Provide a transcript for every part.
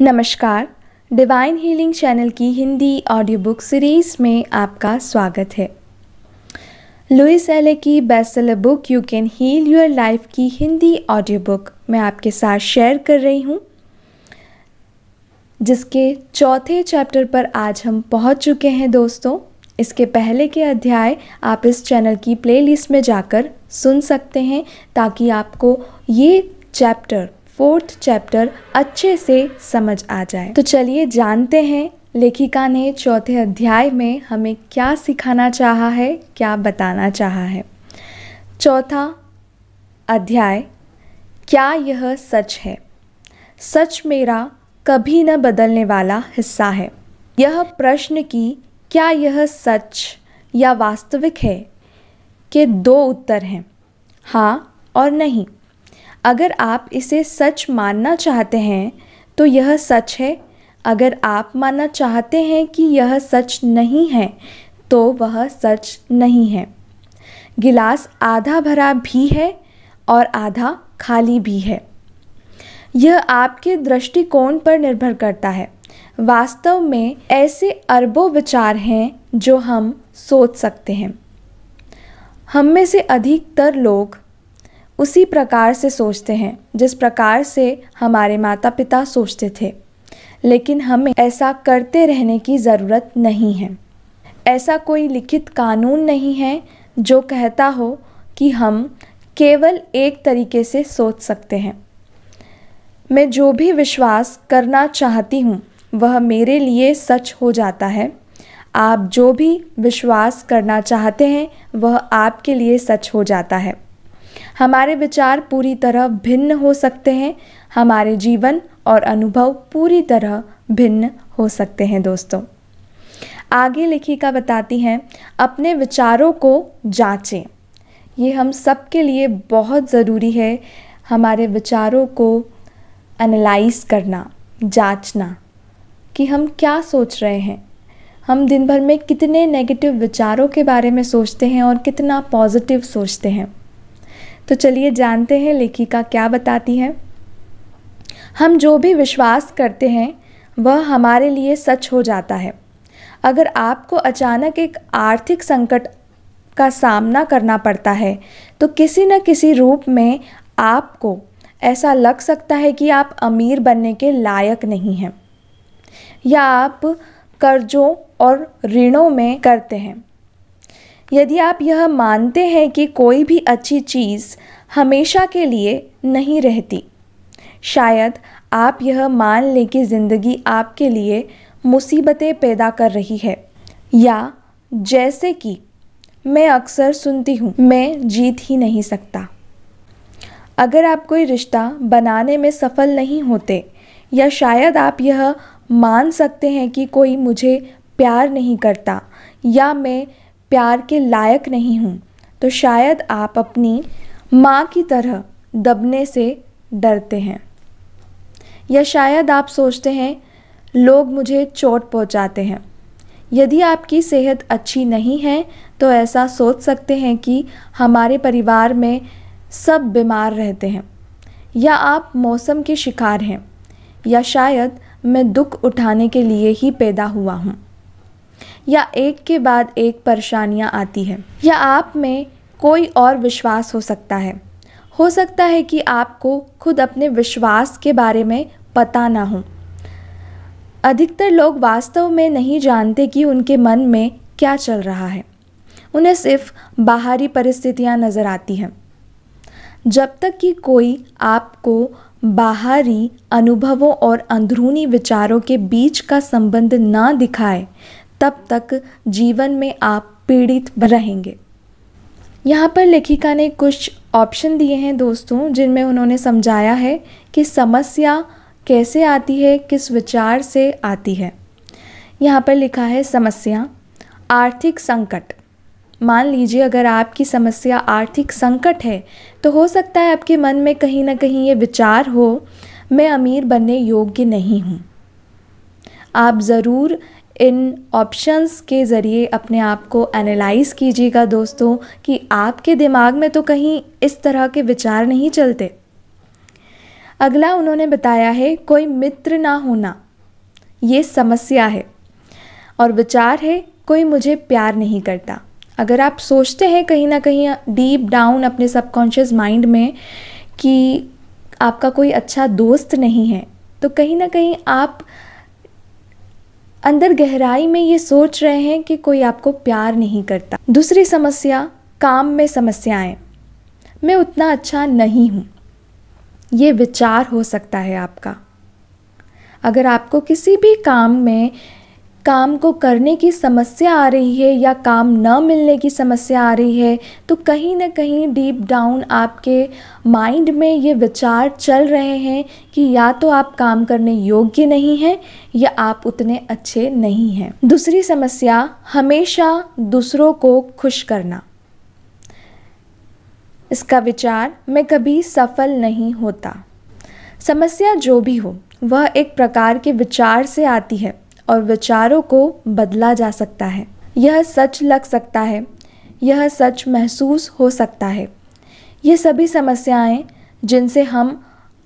नमस्कार divine healing channel की Hindi audio book series में आपका स्वागत है लुइस एले की best book you can heal your life की हिंदी ऑडियो बुक मैं आपके साथ शेयर कर रही हूँ जिसके चौथे चैप्टर पर आज हम पहुँच चुके हैं दोस्तों इसके पहले के अध्याय आप इस चैनल की प्लेलिस्ट में जाकर सुन सकते हैं ताकि आपको ये चैप्टर फोर्थ चैप्टर अच्छे से समझ आ जाए तो चलिए जानते हैं लेखिका ने चौथे अध्याय में हमें क्या सिखाना चाहा है क्या बताना चाहा है चौथा अध्याय क्या यह सच है सच मेरा कभी न बदलने वाला हिस्सा है यह प्रश्न की क्या यह सच या वास्तविक है के दो उत्तर हैं हाँ और नहीं अगर आप इसे सच मानना चाहते हैं तो यह सच है अगर आप मानना चाहते हैं कि यह सच नहीं है तो वह सच नहीं है गिलास आधा भरा भी है और आधा खाली भी है यह आपके दृष्टिकोण पर निर्भर करता है वास्तव में ऐसे अरबों विचार हैं जो हम सोच सकते हैं हम में से अधिकतर लोग उसी प्रकार से सोचते हैं जिस प्रकार से हमारे माता पिता सोचते थे लेकिन हमें ऐसा करते रहने की ज़रूरत नहीं है ऐसा कोई लिखित कानून नहीं है जो कहता हो कि हम केवल एक तरीके से सोच सकते हैं मैं जो भी विश्वास करना चाहती हूँ वह मेरे लिए सच हो जाता है आप जो भी विश्वास करना चाहते हैं वह आपके लिए सच हो जाता है हमारे विचार पूरी तरह भिन्न हो सकते हैं हमारे जीवन और अनुभव पूरी तरह भिन्न हो सकते हैं दोस्तों आगे लेखिका बताती हैं अपने विचारों को जांचें ये हम सब के लिए बहुत ज़रूरी है हमारे विचारों को एनालाइज करना जांचना कि हम क्या सोच रहे हैं हम दिन भर में कितने नेगेटिव विचारों के बारे में सोचते हैं और कितना पॉजिटिव सोचते हैं तो चलिए जानते हैं लेखिका क्या बताती हैं हम जो भी विश्वास करते हैं वह हमारे लिए सच हो जाता है अगर आपको अचानक एक आर्थिक संकट का सामना करना पड़ता है तो किसी न किसी रूप में आपको ऐसा लग सकता है कि आप अमीर बनने के लायक नहीं हैं या आप कर्जों और ऋणों में करते हैं यदि आप यह मानते हैं कि कोई भी अच्छी चीज़ हमेशा के लिए नहीं रहती शायद आप यह मान लें कि ज़िंदगी आपके लिए मुसीबतें पैदा कर रही है या जैसे कि मैं अक्सर सुनती हूँ मैं जीत ही नहीं सकता अगर आप कोई रिश्ता बनाने में सफल नहीं होते या शायद आप यह मान सकते हैं कि कोई मुझे प्यार नहीं करता या मैं प्यार के लायक नहीं हूँ तो शायद आप अपनी माँ की तरह दबने से डरते हैं या शायद आप सोचते हैं लोग मुझे चोट पहुँचाते हैं यदि आपकी सेहत अच्छी नहीं है तो ऐसा सोच सकते हैं कि हमारे परिवार में सब बीमार रहते हैं या आप मौसम के शिकार हैं या शायद मैं दुख उठाने के लिए ही पैदा हुआ हूँ या एक के बाद एक परेशानियाँ आती हैं या आप में कोई और विश्वास हो सकता है हो सकता है कि आपको खुद अपने विश्वास के बारे में पता ना हो अधिकतर लोग वास्तव में नहीं जानते कि उनके मन में क्या चल रहा है उन्हें सिर्फ बाहरी परिस्थितियां नज़र आती हैं जब तक कि कोई आपको बाहरी अनुभवों और अंदरूनी विचारों के बीच का संबंध ना दिखाए तब तक जीवन में आप पीड़ित रहेंगे यहाँ पर लेखिका ने कुछ ऑप्शन दिए हैं दोस्तों जिनमें उन्होंने समझाया है कि समस्या कैसे आती है किस विचार से आती है यहाँ पर लिखा है समस्या आर्थिक संकट मान लीजिए अगर आपकी समस्या आर्थिक संकट है तो हो सकता है आपके मन में कहीं ना कहीं ये विचार हो मैं अमीर बनने योग्य नहीं हूँ आप ज़रूर इन ऑप्शंस के ज़रिए अपने आप को एनालाइज कीजिएगा दोस्तों कि आपके दिमाग में तो कहीं इस तरह के विचार नहीं चलते अगला उन्होंने बताया है कोई मित्र ना होना ये समस्या है और विचार है कोई मुझे प्यार नहीं करता अगर आप सोचते हैं कहीं ना कहीं डीप डाउन अपने सबकॉन्शियस माइंड में कि आपका कोई अच्छा दोस्त नहीं है तो कहीं ना कहीं आप अंदर गहराई में ये सोच रहे हैं कि कोई आपको प्यार नहीं करता दूसरी समस्या काम में समस्याएं मैं उतना अच्छा नहीं हूँ ये विचार हो सकता है आपका अगर आपको किसी भी काम में काम को करने की समस्या आ रही है या काम न मिलने की समस्या आ रही है तो कहीं ना कहीं डीप डाउन आपके माइंड में ये विचार चल रहे हैं कि या तो आप काम करने योग्य नहीं हैं या आप उतने अच्छे नहीं हैं दूसरी समस्या हमेशा दूसरों को खुश करना इसका विचार मैं कभी सफल नहीं होता समस्या जो भी हो वह एक प्रकार के विचार से आती है और विचारों को बदला जा सकता है यह सच लग सकता है यह सच महसूस हो सकता है ये सभी समस्याएं जिनसे हम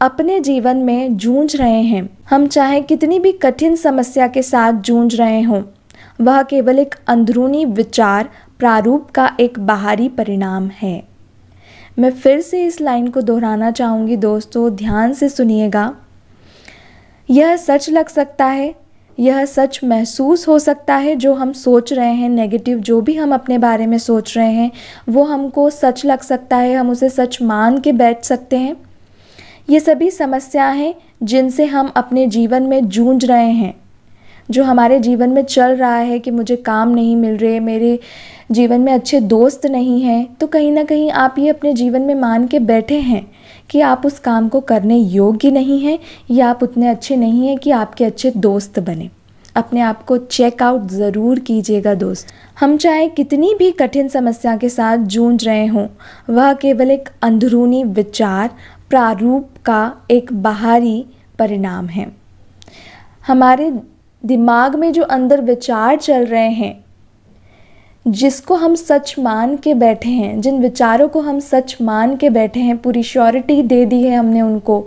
अपने जीवन में जूझ रहे हैं हम चाहे कितनी भी कठिन समस्या के साथ जूझ रहे हों वह केवल एक अंदरूनी विचार प्रारूप का एक बाहरी परिणाम है मैं फिर से इस लाइन को दोहराना चाहूँगी दोस्तों ध्यान से सुनिएगा यह सच लग सकता है यह सच महसूस हो सकता है जो हम सोच रहे हैं नेगेटिव जो भी हम अपने बारे में सोच रहे हैं वो हमको सच लग सकता है हम उसे सच मान के बैठ सकते हैं ये सभी समस्याएं हैं जिनसे हम अपने जीवन में जूझ रहे हैं जो हमारे जीवन में चल रहा है कि मुझे काम नहीं मिल रहे मेरे जीवन में अच्छे दोस्त नहीं हैं तो कहीं ना कहीं आप ये अपने जीवन में मान के बैठे हैं कि आप उस काम को करने योग्य नहीं हैं या आप उतने अच्छे नहीं हैं कि आपके अच्छे दोस्त बने अपने आप को चेकआउट ज़रूर कीजिएगा दोस्त हम चाहे कितनी भी कठिन समस्या के साथ जूझ रहे हों वह केवल एक अंदरूनी विचार प्रारूप का एक बाहरी परिणाम है हमारे दिमाग में जो अंदर विचार चल रहे हैं जिसको हम सच मान के बैठे हैं जिन विचारों को हम सच मान के बैठे हैं पूरी श्योरिटी दे दी है हमने उनको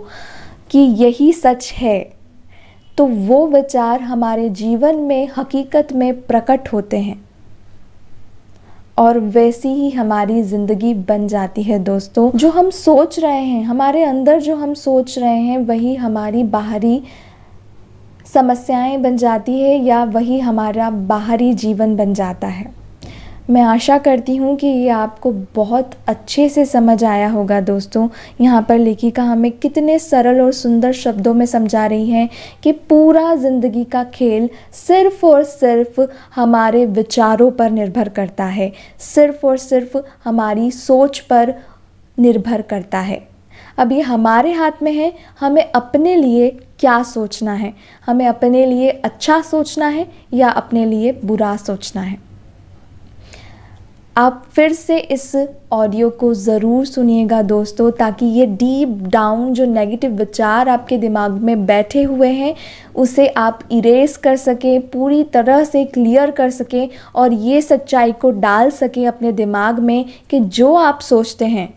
कि यही सच है तो वो विचार हमारे जीवन में हकीकत में प्रकट होते हैं और वैसी ही हमारी ज़िंदगी बन जाती है दोस्तों जो हम सोच रहे हैं हमारे अंदर जो हम सोच रहे हैं वही हमारी बाहरी समस्याएं बन जाती है या वही हमारा बाहरी जीवन बन जाता है मैं आशा करती हूँ कि ये आपको बहुत अच्छे से समझ आया होगा दोस्तों यहाँ पर लेखिका हमें कितने सरल और सुंदर शब्दों में समझा रही हैं कि पूरा ज़िंदगी का खेल सिर्फ और सिर्फ हमारे विचारों पर निर्भर करता है सिर्फ और सिर्फ हमारी सोच पर निर्भर करता है अब ये हमारे हाथ में है हमें अपने लिए क्या सोचना है हमें अपने लिए अच्छा सोचना है या अपने लिए बुरा सोचना है आप फिर से इस ऑडियो को ज़रूर सुनिएगा दोस्तों ताकि ये डीप डाउन जो नेगेटिव विचार आपके दिमाग में बैठे हुए हैं उसे आप इरेज कर सकें पूरी तरह से क्लियर कर सकें और ये सच्चाई को डाल सकें अपने दिमाग में कि जो आप सोचते हैं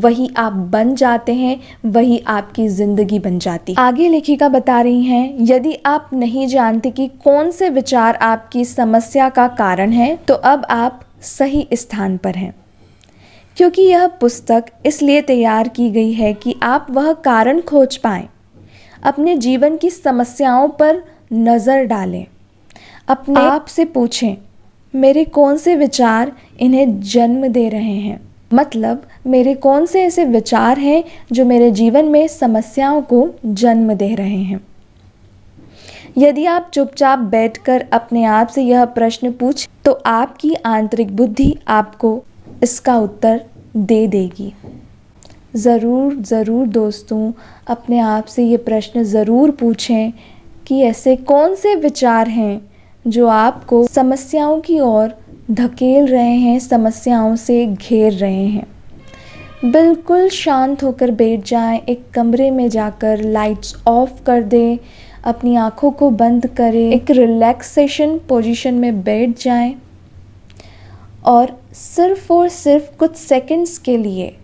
वही आप बन जाते हैं वही आपकी ज़िंदगी बन जाती आगे लेखिका बता रही हैं यदि आप नहीं जानते कि कौन से विचार आपकी समस्या का कारण है तो अब आप सही स्थान पर हैं क्योंकि यह पुस्तक इसलिए तैयार की गई है कि आप वह कारण खोज पाएं अपने जीवन की समस्याओं पर नज़र डालें अपने आप से पूछें मेरे कौन से विचार इन्हें जन्म दे रहे हैं मतलब मेरे कौन से ऐसे विचार हैं जो मेरे जीवन में समस्याओं को जन्म दे रहे हैं यदि आप चुपचाप बैठकर अपने आप से यह प्रश्न पूछ तो आपकी आंतरिक बुद्धि आपको इसका उत्तर दे देगी ज़रूर ज़रूर दोस्तों अपने आप से ये प्रश्न ज़रूर पूछें कि ऐसे कौन से विचार हैं जो आपको समस्याओं की ओर धकेल रहे हैं समस्याओं से घेर रहे हैं बिल्कुल शांत होकर बैठ जाएं, एक कमरे में जाकर लाइट्स ऑफ कर दें अपनी आँखों को बंद करें एक रिलैक्सेशन पोजीशन में बैठ जाएं और सिर्फ और सिर्फ कुछ सेकंड्स के लिए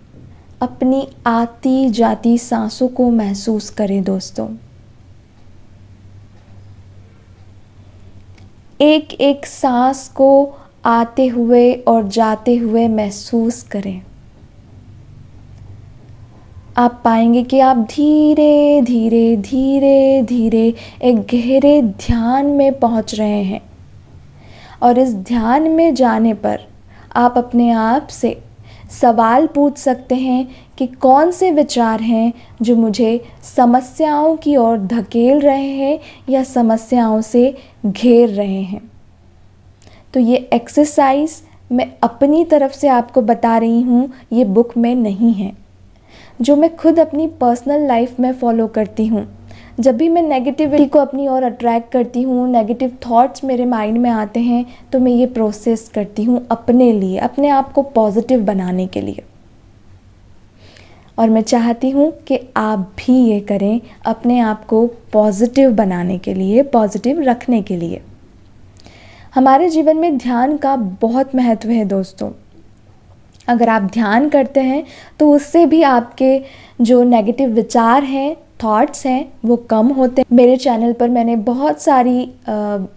अपनी आती जाती सांसों को महसूस करें दोस्तों एक एक सांस को आते हुए और जाते हुए महसूस करें आप पाएंगे कि आप धीरे धीरे धीरे धीरे एक गहरे ध्यान में पहुंच रहे हैं और इस ध्यान में जाने पर आप अपने आप से सवाल पूछ सकते हैं कि कौन से विचार हैं जो मुझे समस्याओं की ओर धकेल रहे हैं या समस्याओं से घेर रहे हैं तो ये एक्सरसाइज मैं अपनी तरफ से आपको बता रही हूँ ये बुक में नहीं है जो मैं खुद अपनी पर्सनल लाइफ में फॉलो करती हूँ जब भी मैं नेगेटिविटी को अपनी ओर अट्रैक्ट करती हूँ नेगेटिव थॉट्स मेरे माइंड में आते हैं तो मैं ये प्रोसेस करती हूँ अपने लिए अपने आप को पॉजिटिव बनाने के लिए और मैं चाहती हूँ कि आप भी ये करें अपने आप को पॉजिटिव बनाने के लिए पॉजिटिव रखने के लिए हमारे जीवन में ध्यान का बहुत महत्व है दोस्तों अगर आप ध्यान करते हैं तो उससे भी आपके जो नेगेटिव विचार हैं थॉट्स हैं वो कम होते हैं मेरे चैनल पर मैंने बहुत सारी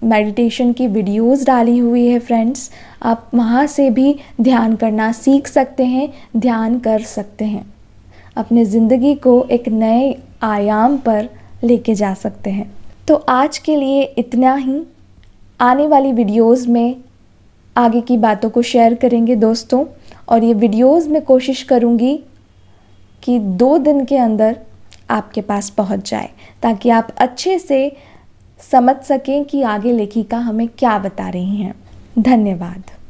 मेडिटेशन uh, की वीडियोस डाली हुई है फ्रेंड्स आप वहाँ से भी ध्यान करना सीख सकते हैं ध्यान कर सकते हैं अपने ज़िंदगी को एक नए आयाम पर लेके जा सकते हैं तो आज के लिए इतना ही आने वाली वीडियोस में आगे की बातों को शेयर करेंगे दोस्तों और ये वीडियोस में कोशिश करूँगी कि दो दिन के अंदर आपके पास पहुँच जाए ताकि आप अच्छे से समझ सकें कि आगे लेखिका हमें क्या बता रही हैं धन्यवाद